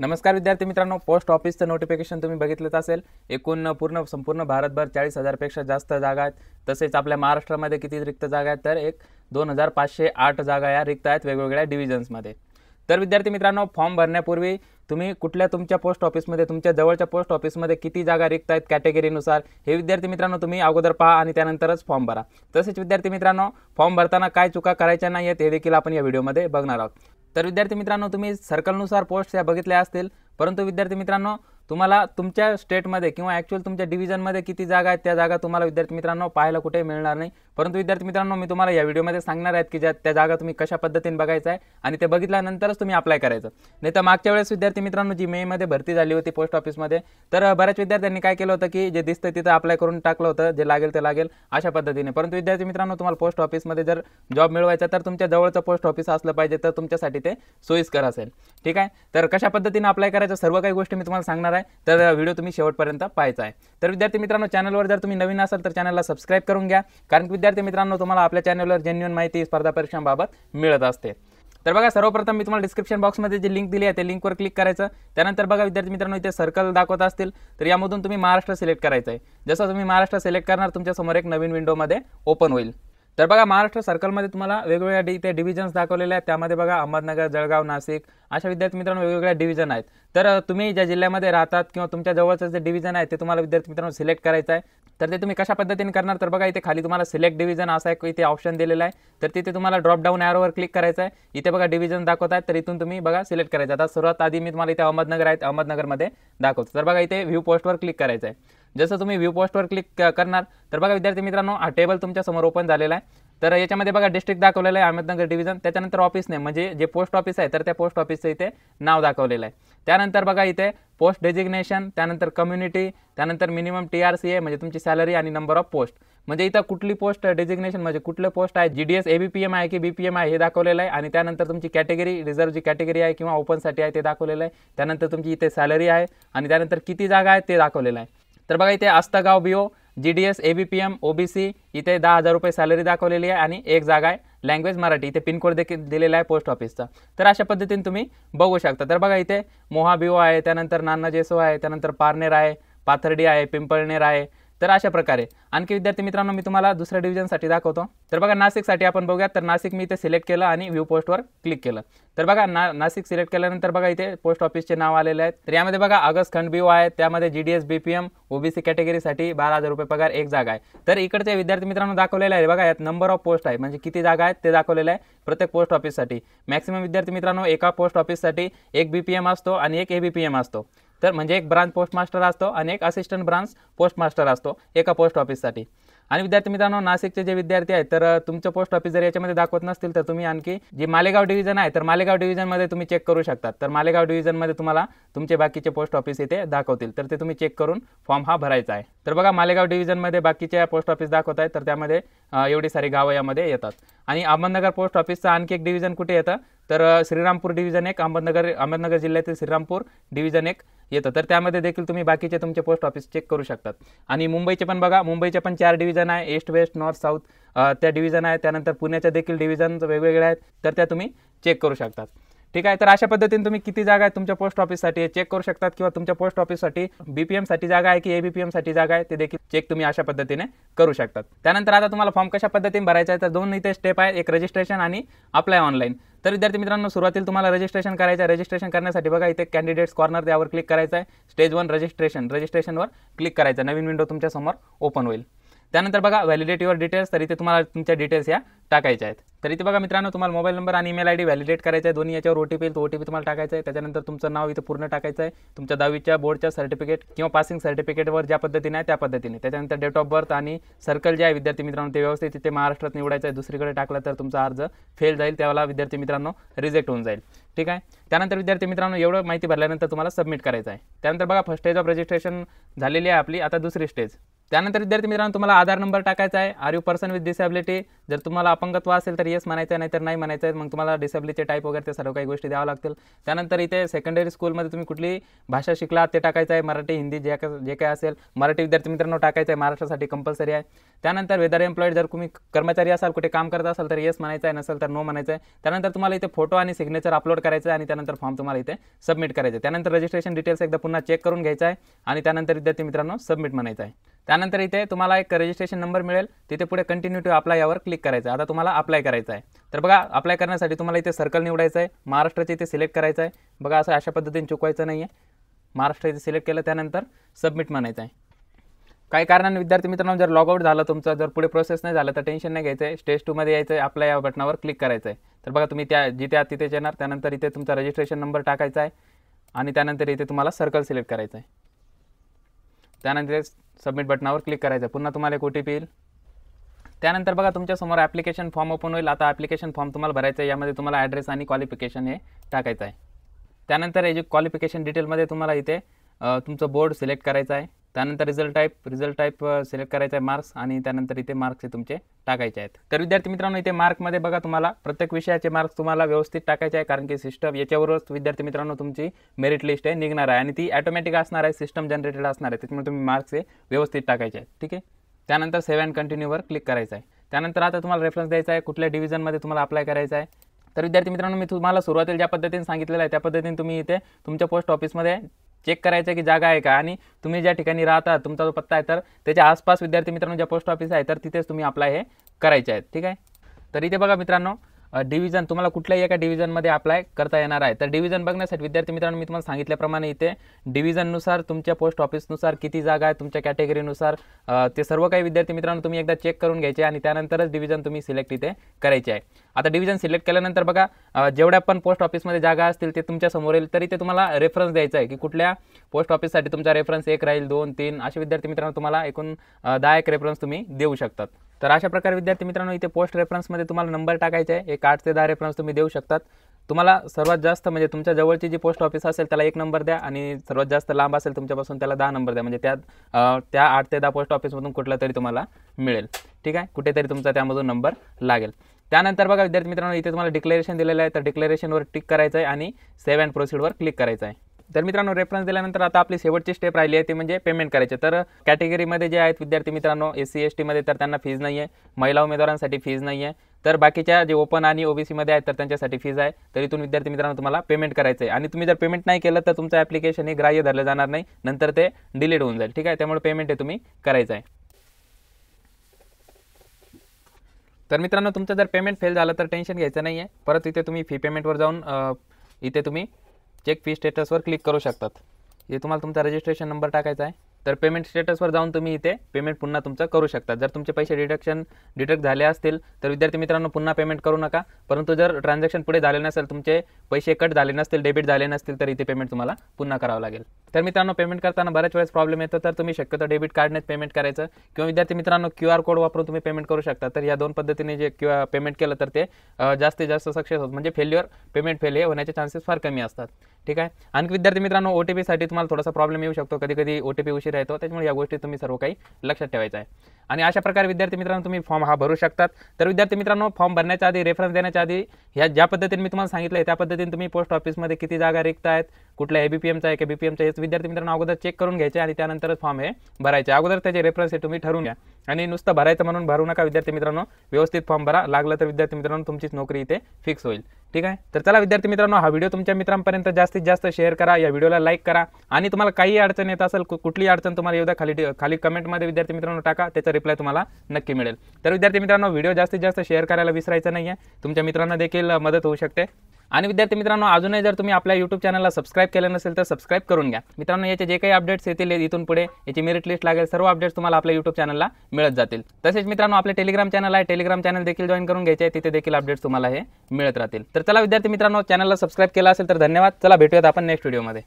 नमस्कार विद्यार्थी मित्रांनो पोस्ट ऑफिसचं नोटिफिकेशन तुम्ही बघितलंच असेल एकूण पूर्ण संपूर्ण भारतभर चाळीस हजारपेक्षा जास्त जागा आहेत तसेच आपल्या महाराष्ट्रामध्ये किती रिक्त जागा आहेत तर एक दोन हजार पाचशे आठ जागा या रिक्त आहेत वेगवेगळ्या डिव्हिजन्समध्ये तर विद्यार्थी मित्रांनो फॉर्म भरण्यापूर्वी तुम्ही कुठल्या तुमच्या पोस्ट ऑफिसमध्ये तुमच्या जवळच्या पोस्ट ऑफिसमध्ये किती जागा रिक्त आहेत कॅटेगरीनुसार हे विद्यार्थी मित्रांनो तुम्ही अगोदर पहा आणि त्यानंतरच फॉर्म भरा तसेच विद्यार्थी मित्रांनो फॉर्म भरताना काय चुका करायच्या नाही आहेत हे देखील आपण या व्हिडिओमध्ये बघणार आहोत तर विद्यार्थी मित्रांनो तुम्ही सर्कलनुसार पोस्ट या बघितल्या असतील परंतु विद्यार्थी मित्रांनो तुम्हाला तुमच्या स्टेटमध्ये किंवा ॲक्च्युअल तुमच्या डिव्हिजनमध्ये किती जागा आहेत त्या जागा तुम्हाला विद्यार्थी मित्रांनो पाहायला कुठे मिळणार नाही परंतु विद्यार्थी मित्रांनो मी तुम्हाला या व्हिडिओमध्ये सांगणार आहेत की ज्या त्या जागा तुम्ही कशा पद्धतीने बघायचं आहे आणि ते बघितल्यानंतरच तुम्ही अप्लाय करायचं नाही तर मागच्या वेळेस विद्यार्थी मित्रांनो जी मेमध्ये भरती झाली होती पोस्ट ऑफिसमध्ये तर बऱ्याच विद्यार्थ्यांनी काय केलं होतं की जे दिसतं तिथं अप्लाय करून टाकलं होतं जे लागेल ते लागेल अशा पद्धतीने परंतु विद्यार्थी मित्रांनो तुम्हाला पोस्ट ऑफिसमध्ये जर जॉब मिळवायचा तर तुमच्या जवळचं पोस्ट ऑफिस असलं पाहिजे तर तुमच्यासाठी ते सोयीस्कर असेल ठीक आहे तर कशा पद्धतीने अप्लाय करायचं करायचं सर्व काही गोष्टी मी तुम्हाला सांगणार आहे तर व्हिडिओ तुम्ही शेवटपर्यंत पाहायचा आहे तर विद्यार्थी मित्रांनो चॅनलवर जर तुम्ही नवीन असाल तर चॅनलला सबस्क्राईब करून घ्या कारण की विद्यार्थी मित्रांनो तुम्हाला आपल्या चॅनलवर जेन्युन माहिती स्पर्धा परीक्षांबाबत मिळत असते तर बघा सर्वप्रथम मी तुम्हाला डिस्क्रिप्शन बॉक्समध्ये जी लिंक दिली आहे त्या लिंकवर क्लिक करायचं त्यानंतर बघा विद्यार्थी मित्रांनो इथे सर्कल दाखवत असतील तर यामधून तुम्ही महाराष्ट्र सिलेक्ट करायचं आहे जसं तुम्ही महाराष्ट्र सिलेक्ट करणार तुमच्यासमोर एक नवीन विंडोमध्ये ओपन होईल तर बघा महाराष्ट्र सर्कलमध्ये तुम्हाला वेगवेगळ्या डि डिव्हिजन्स दाखवलेल्या आहेत त्यामध्ये बघा अहमदनगर जळगाव नाशिक अशा विद्यार्थी मित्रांनो वेगवेगळ्या डिव्हिजन आहेत तर तुम्ही ज्या जिल्ह्यामध्ये राहतात किंवा तुमच्या जवळचं जे डिव्हिजन आहे ते तुम्हाला विद्यार्थी मित्रांनो सिलेक्ट करायचं आहे तर ते तुम्ही कशा पद्धतीने करणार तर बघा इथे खाली तुम्हाला सिलेक्ट डिव्हिजन असा एक इथे ऑप्शन दिलेला आहे तर तिथे तुम्हाला ड्रॉपडाऊन ॲरोवर क्लिक करायचं आहे इथे बघा डिव्हिजन दाखवत आहे तर इथून तुम्ही बघा सिलेक्ट करायचं आता सुरुवात आधी मी तुम्हाला इथे अहमदनगर आहेत अहमदनगरमध्ये दाखवतो तर बघा इथे व्ह्यू पोस्टवर क्लिक करायचं आहे जसं तुम्ही व्ह्यू पोस्टवर क्लिक करणार तर बघा विद्यार्थी मित्रांनो हा टेबल तुमच्यासमोर ओपन झालेला आहे तर याच्यामध्ये बघा डिस्ट्रिक्ट दाखवलेलं आहे अहमदनगर डिव्हिजन त्याच्यानंतर ऑफिस नाही म्हणजे जे पोस्ट ऑफिस आहे तर त्या पोस्ट ऑफिसचं इथे नाव दाखवलेलं आहे त्यानंतर बघा इथे पोस्ट डेजिग्नेशन त्यानंतर कम्युनिटी त्यानंतर minimum T R C A म्हणजे तुमची सॅलरी आणि नंबर ऑफ पोस्ट म्हणजे इथं कुठली पोस्ट डेजिग्नेशन म्हणजे कुठलं पोस्ट आहे G D S A B P M आहे की बी पी एम आहे हे दाखवलेलं आहे आणि त्यानंतर तुमची कॅटेगरी रिझर्व जी कॅटेगरी आहे किंवा ओपनसाठी आहे ते दाखवलेलं आहे त्यानंतर तुमची इथे सॅलरी आहे आणि त्यानंतर किती जागा आहे ते दाखवलेलं आहे तर बघा इथे आस्था गाव B G D S A B P M O B C इथे दहा हजार रुपये सॅलरी दाखवलेली आहे आणि एक जागा आहे लँग्वेज मराठी इथे पिनकोड देखील दिलेला आहे पोस्ट ऑफिसचा तर अशा पद्धतीने तुम्ही बघू शकता तर बघा इथे मोहा बिओ आहे त्यानंतर नाना जेसो आहे त्यानंतर पारनेर आहे पाथर्डी आहे पिंपळनेर आहे तर अशा प्रकारे आणखी विद्यार्थी मित्रांनो मी तुम्हाला दुसऱ्या डिव्हिजनसाठी दाखवतो तर बघा नाशिकसाठी आपण बघूया तर नाशिक मी इथे सिलेक्ट केलं आणि व्ह्यू पोस्टवर क्लिक केलं तर बघा ना नाशिक सिलेक्ट केल्यानंतर बघा इथे पोस्ट ऑफिसचे नाव आलेले आहेत तर यामध्ये बघा ऑगस्ट खंड बीओ आहे त्यामध्ये G D S B P M OBC कॅटेगरीसाठी बारा हजार रुपये पगार एक जागा आहे तर इकडच्या विद्यार्थी मित्रांनो दाखवलेलं आहे बघा यात नंबर ऑफ पोस्ट आहे म्हणजे किती जागा आहेत ते दाखवलेलं आहे प्रत्येक पोस्ट ऑफिससाठी मॅक्सिमम विद्यार्थी मित्रांनो एका पोस्ट ऑफिससाठी एक बी पी एम असतो आणि एक ए बी पी एम असतो तर म्हणजे एक ब्रांच पोस्टमास्टर असतो आणि एक असिस्टंट ब्रांच पोस्टमास्टर असतो एका पोस्ट ऑफिससाठी आणि विद्यार्थी मित्रांनो नाशिकचे जे विद्यार्थी आहेत तर तुमचं पोस्ट ऑफिस जर याच्यामध्ये दाखवत नसतील तर तुम्ही आणखी जे मालेगाव डिव्हिजन आहे तर मालेगाव डिव्हिजनमध्ये तुम्ही चेक करू शकता तर मालेगाव डिव्हिजनमध्ये तुम्हाला तुमचे बाकीचे पोस्ट ऑफिस इथे दाखवतील तर ते तुम्ही चेक करून फॉर्म हा भरायचा आहे तर बघा मालेगाव डिव्हिजनमध्ये बाकीच्या पोस्ट ऑफिस दाखवत आहेत तर त्यामध्ये एवढी सारी गावं यामध्ये येतात आणि अहमदनगर पोस्ट ऑफिसचं आणखी एक डिव्हिजन कुठे येतं तर श्रीरामपूर डिव्हिजन एक अहमदनगर अहमदनगर जिल्ह्यातील श्रीरामपूर डिव्हिजन एक येतं तर त्यामध्ये देखील तुम्ही बाकीचे तुमचे पोस्ट ऑफिस चेक करू शकतात आणि मुंबईचे पण बघा मुंबईचे पण चार डिव्हिजन आहे ईस्ट वेस्ट नॉर्थ साऊथ त्या डिव्हिजन आहे त्यानंतर पुण्याच्या देखील डिव्हिजन वेगवेगळ्या आहेत तर त्या तुम्ही चेक करू शकतात ठीक आहे तर अशा पद्धतीने तुम्ही किती जागा आहे तुमच्या पोस्ट ऑफिससाठी चेक करू शकतात किंवा तुमच्या पोस्ट ऑफिससाठी बीपीएमसाठी जागा आहे की साठी जागा आहे ते देखील चेक तुम्ही अशा पद्धतीने करू शकतात त्यानंतर आता तुम्हाला फॉर्म कशा पद्धतीने भरायचा आहे तर दोन इथे स्टेप आहे एक रजिस्ट्रेशन आणि अप्लाय ऑनलाईन तर विद्यार्थी मित्रांनो सुरुवातीला तुम्हाला रजिस्ट्रेशन करायचं आहे रजिस्ट्रेशन करण्यासाठी बघा इथे कॅन्डिडेट्स कॉर्नर त्यावर क्लिक करायचं आहे स्टेज वन रजिस्ट्रेशन रजिस्ट्रेशनवर क्लिक करायचं नवीन विंडो समोर ओपन होईल त्यानंतर बघा व्हॅलिडिटीवर डिटेल्स तर इथे तुम्हाला तुमच्या डिटेल्स या टाकायच्या आहेत तर इथे बघा मित्रांनो तुम्हाला मोबाईल नंबर आणि ईमेल आय डी व्हॅलिडेट करायचं आहे दोन्ही याच्यावर ओ टी पी येईल तो ओ टी पी तुम्हाला टाकायचा आहे त्याच्यानंतर तुमचं नाव इथं पूर्ण टाकायचं आहे तुमच्या दहावीच्या बोर्डच्या सर्टिफिकेट किंवा पासिंग सर्टिफिकेटवर ज्या पद्धतीने आहे त्या पद्धतीने त्याच्यानंतर डेट ऑफ बर्थ आणि सर्कल जे आहे विद्यार्थी मित्रांनो ते व्यवस्थित तिथे महाराष्ट्रात निवडायचं आहे दुसरीकडे टाकलं तर तुमचा अर्ज फेल जाईल त्याला विद्यार्थी मित्रांनो रिजेक्ट होऊन जाईल ठीक आहे त्यानंतर विद्यार्थी मित्रांनो एवढं माहिती भरल्यानंतर तुम्हाला सबमिट करायचं आहे त्यानंतर बघा फर्स्ट स्टेज ऑफ रजिस्ट्रेशन झालेली आहे आपली आता दुसरी स्टेज त्यानंतर विद्यार्थी मित्रांनो तुम्हाला आधार नंबर टाकायचा आहे are you person with disability जर तुम्हाला अपंगत्व असेल तर येस म्हणायचं नाही तर नाही म्हणायचं आहे मग तुम्हाला डिसेबिलिटीचे टाईप वगैरे ते सर्व काही गोष्टी द्यावं लागतील त्यानंतर इथे सेकंडरी स्कूलमध्ये तुम्ही कुठली भाषा शिकला ते टाकायचं आहे मराठी हिंदी जे का जे काय असेल मराठी विद्यार्थी मित्रांनो टाकायचं आहे महाराष्ट्रासाठी कंपल्सरी आहे त्यानंतर वेदर एम्प्लॉईड जर तुम्ही कर्मचारी असाल कुठे काम करत असाल तर येस म्हणायचं आहे नसेल तर नो म्हणायचं आहे त्यानंतर तुम्हाला इथे फोटो आणि सिग्नेचर अपलोड करायचं आहे आणि त्यानंतर फॉर्म तुम्हाला इथे सबमिट करायचं आहे त्यानंतर रजिस्ट्रेशन डिटेल्स एकदा पुन्हा चेक करून घ्यायचं आहे आणि त्यानंतर विद्यार्थी मित्रांनो सबमिट म्हणायचं आहे त्यानंतर इथे तुम्हाला एक रजिस्ट्रेशन नंबर मिळेल तिथे पुढे कंटिन्यू टू अप्लाय यावर क्लिक करायचं आहे आता तुम्हाला अप्लाय करायचं आहे तर बघा अप्लाय करण्यासाठी तुम्हाला इथे सर्कल निवडायचं आहे महाराष्ट्राचे इथे सिलेक्ट करायचं आहे बघा असं अशा पद्धतीने चुकवायचं नाही आहे महाराष्ट्र इथे सिलेक्ट केलं त्यानंतर सबमिट म्हणायचं आहे काही कारणाने विद्यार्थी मित्रांनो जर लॉग आउट झालं तुमचं जर पुढे प्रोसेस नाही झालं तर टेन्शन नाही घ्यायचं आहे स्टेज टूमध्ये यायचं आहे आपल्या या बटनावर क्लिक करायचं आहे तर बघा तुम्ही त्या जिथे आहात तिथेच येणार त्यानंतर इथे तुमचा रजिस्ट्रेशन नंबर टाकायचा आहे आणि त्यानंतर इथे तुम्हाला सर्कल सिलेक्ट करायचं आहे त्यानंतर सबमिट बटना क्लिक करायचं पुन्हा तुम्हाला एक ओ टी पी येईल त्यानंतर बघा तुमच्यासमोर फॉर्म ओपन होईल आता ॲप्लिकेशन फॉर्म तुम्हाला भराय है यामध्ये तुम्हारा ऐड्रेस आणि क्वालिफिकेशन हे टाकायचं आहे त्यानंतर हे जे क्वालिफिकेशन डिटेलमध्ये तुम्हाला इथे अं, तुमचं बोर्ड सिलेक्ट कराए त्यानंतर result type result type select करायचा आहे मार्क्स आणि त्यानंतर मार्क्स तुम्हें तुमचे टाकायचे आहेत तर विद्यार्थी मित्रांनो इथे मार्कमध्ये बघा तुम्हाला प्रत्येक विषयाचे मार्क्स तुम्हारा व्यवस्थित टाकायचे आहे कारण की सिस्टम याच्यावरच विद्यार्थी मित्रों तुम्हारी मेरिट लिस्ट है निगर है आणि ती ॲटोमॅटिक सिस्टम जनरेटेड आना है त्याच्यामुळे तुम्हें मार्क्स व्यवस्थित टाकायचे आहेत ठीक आहे त्यानंतर सेव्ह अँड कंटिन्यूवर क्लिक करायचं आहे आता तुम्हारा रेफरन्स द्यायचा आहे डिविजन में तुम्हारा अप्लाय करायचा आहे विद्यार्थी मित्रों मैं तुम्हारा सुरुवातीला ज्यादा पद्धतीने सांगितलेलं आहे त्या पद्धतीने तुम्ही इथे तुमच्या पोस्ट ऑफिसमध्ये चेक करायचं की जागा आहे का आणि तुम्ही ज्या ठिकाणी राहता तुमचा जो पत्ता आहे तर त्याच्या आसपास विद्यार्थी मित्रांनो ज्या पोस्ट ऑफिस आहे तर तिथेच तुम्ही अप्लाय हे करायचे आहेत ठीक आहे तर इथे बघा मित्रांनो डिव्हिजन तुम्हाला कुठल्याही डिविजन में अप्लाय करता येणार आहे तर डिव्हिजन बघण्यासाठी विद्यार्थी मित्रांनो मी तुम्हाला सांगितल्याप्रमाणे इथे डिव्हिजननुसार तुम्हार पोस्ट ऑफिसनुसार किती जागा आहे तुमच्या कॅटेगरीनुसार सर्व काही विद्यार्थी मित्रों तुम्हें एकदा चेक करून घ्यायचे आणि त्यानंतरच सिलेक्ट इतने करायचे है आता डिविजन सिलेक्ट केल्यानंतर बघा जेवढ्या पण पोस्ट ऑफिसमध्ये जागा आती ते तरी तुम्हारा रेफरन्स दिए आहे पोस्ट ऑफिस तुम्हारा रेफरन्स एक राहील दोन तीन असे विद्यार्थी मित्रों तुम्हारा एकूण दहा एक रेफरन्स तुम्ही देऊ शकतात तर अशा प्रकारे विद्यार्थी मित्रांनो इथे पोस्ट रेफरन्समध्ये तुम्हाला नंबर टाकायचा आहे एक आठ ते दहा रेफरन्स तुम्ही देऊ शकतात तुम्हाला सर्वात जास्त म्हणजे तुमच्या जवळची जी पोस्ट ऑफिस असेल त्याला एक नंबर द्या आणि सर्वात जास्त लांब असेल तुमच्यापासून त्याला दहा नंबर द्या म्हणजे त्या त्या आठ ते दहा पोस्ट ऑफिसमधून कुठला तरी तुम्हाला मिळेल ठीक आहे कुठेतरी तुमचा त्यामधून नंबर लागेल त्यानंतर बघा विद्यार्थी मित्रांनो इथे तुम्हाला डिक्लेरेशन दिलेलं आहे तर डिक्लेरेशनवर टिक करायचं आहे आणि सेव्ह अँड प्रोसिडवर क्लिक करायचं आहे तर मित्रांनो रेफरन्स दिल्यानंतर आता आपली शेवटची स्टेप राहिली आहे ती म्हणजे पेमेंट करायचे तर कॅटेगरीमध्ये जे आहेत विद्यार्थी मित्रांनो एस सी एस टीमध्ये तर त्यांना फीज नाही आहे महिला उमेदवारांसाठी फीज नाही आहे तर बाकीच्या जे ओपन आणि ओबीसीमध्ये आहेत तर त्यांच्यासाठी फीज आहे तर इथून विद्यार्थी मित्रांनो तुम्हाला पेमेंट करायचं आहे आणि तुम्ही जर पेमेंट नाही केलं तर तुमचं ॲप्लिकेशन हे ग्राह्य धरलं जाणार नाही नंतर ते डिलीट होऊन जाईल ठीक आहे त्यामुळे पेमेंट हे तुम्ही करायचं आहे तर मित्रांनो तुमचं जर पेमेंट फेल झालं तर टेन्शन घ्यायचं नाही आहे परत इथे तुम्ही फी पेमेंटवर जाऊन इथे तुम्ही चेक फी स्टेटसवर क्लिक करू शकतात हे तुम्हाला तुमचा रजिस्ट्रेशन नंबर टाकायचा आहे तर पेमेंट स्टेटसवर जाऊन तुम्ही इथे पेमेंट पुन्हा तुमचं करू शकता जर तुमचे पैसे डिडक्शन डिडक्ट झाले असतील तर विद्यार्थी मित्रांनो पुन्हा पेमेंट करू नका परंतु जर ट्रान्झॅक्शन पुढे झाले नसेल तुमचे पैसे कट झाले नसतील डेबिट झाले नसतील तर इथे पेमेंट तुम्हाला पुन्हा करावं लागेल तर मित्रांनो पेमेंट करताना बऱ्याच वेळेस प्रॉब्लेम येतो तर तुम्ही शक्यतो डेबिट कार्डनेच पेमेंट करायचं किंवा विद्यार्थी मित्रांनो क्यू आर कोड वापरून तुम्ही पेमेंट करू शकता तर या दोन पद्धतीने जे किंवा पेमेंट केलं तर ते जास्तीत जास्त सक्सेस होत म्हणजे फेल्युअर पेमेंट फेल हे होण्याचे चान्सेस फार कमी असतात ठीक आहे आणि विद्यार्थी मित्रांनो ओ टी पीसाठी तुम्हाला थोडासा प्रॉब्लेम येऊ शकतो कधी कधी ओ टी पी उशीर येतो त्याच्यामुळे या गोष्टी तुम्ही सर्व काही लक्षात ठेवायचं आहे आणि अशा प्रकारे विद्यार्थी मित्रांनो तुम्ही फॉर्म हा भरू शकतात तर विद्यार्थी मित्रांनो फॉर्म भरण्याच्या आधी रेफरन्स देण्याच्या आधी ह्या ज्या पद्धतीने मी तुम्हाला सांगितलं त्या पद्धतीने तुम्ही पोस्ट ऑफिसमध्ये किती जागा रिक्त आहेत कुठल्या एबीपीएमचा आहे की बीपीएमचा आहे विद्यार्थी मित्रांनो अगोदर चेक करून घ्यायचे आणि त्यानंतरच फॉर्म हे भरायचे अगोदर त्याचे रेफरन्स हे तुम्ही ठरवून घ्या आणि नुसतं भरायचं म्हणून भरू नका विद्यार्थी मित्रांनो व्यवस्थित फॉर्म भरा लागलं तर विद्यार्थी मित्रांनो तुमचीच नोकरी इथे फिक्स होईल ठीक आहे तर चला विद्यार्थी मित्रांनो हा व्हिडिओ तुमच्या मित्रांपर्यंत जास्तीत जास्त शेअर करा या व्हिडिओला लाईक करा आणि तुम्हाला काही अडचण येत असेल कुठली अडचण तुम्हाला येऊ द्या खाली खाली कमेंटमध्ये विद्यार्थी मित्रांनो टाका त्याचा रिप्लाय तुम्हाला नक्की मिळेल तर विद्यार्थी मित्रांनो व्हिडिओ जास्तीत जास्त शेअर करायला विसरायचं नाही आहे तुमच्या मित्रांना देखील मदत होऊ शकते आणि विद्यार्थी मित्रांनो अजूनही जर तुम्ही आपल्या यूट्यूब चॅनलला सबस्क्राईब केलं नसेल तर सबस्क्राईब करून घ्या मित्रांनो याचे जे काही अपडेट्स येतील इथून पुढे याची मेरिट लिस्ट लागेल सर्व अपडेट्स तुम्हाला आपल्या यूट्यूब चॅनलला मिळत जातील तसेच मित्रांनो आपले टेलिग्राम चॅनल आहे टेलिग्राम चॅनल देखील जॉईन करून घ्यायचे आहे तिथे देखील अपडेट्स तुम्हाला हे मिळत राहतील तर चला विद्यार्थी मित्रांनो चॅनलला सबस्क्राईब केला असेल तर धन्यवाद चला भेटूयात आपण नेक्स्ट व्हिडिओमध्ये